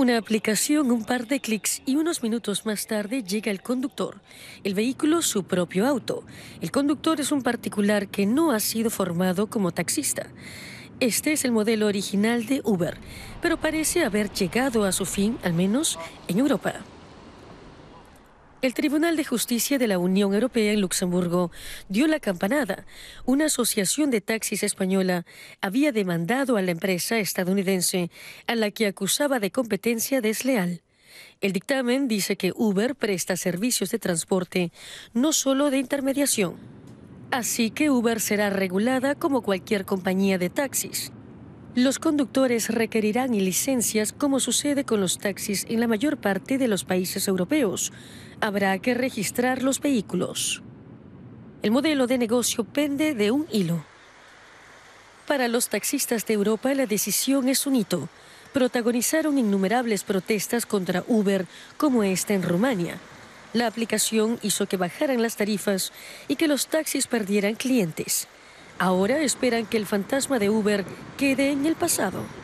Una aplicación, un par de clics y unos minutos más tarde llega el conductor. El vehículo, su propio auto. El conductor es un particular que no ha sido formado como taxista. Este es el modelo original de Uber, pero parece haber llegado a su fin, al menos en Europa. El Tribunal de Justicia de la Unión Europea en Luxemburgo dio la campanada. Una asociación de taxis española había demandado a la empresa estadounidense a la que acusaba de competencia desleal. El dictamen dice que Uber presta servicios de transporte, no solo de intermediación. Así que Uber será regulada como cualquier compañía de taxis. Los conductores requerirán licencias como sucede con los taxis en la mayor parte de los países europeos. Habrá que registrar los vehículos. El modelo de negocio pende de un hilo. Para los taxistas de Europa la decisión es un hito. Protagonizaron innumerables protestas contra Uber como esta en Rumania. La aplicación hizo que bajaran las tarifas y que los taxis perdieran clientes. Ahora esperan que el fantasma de Uber quede en el pasado.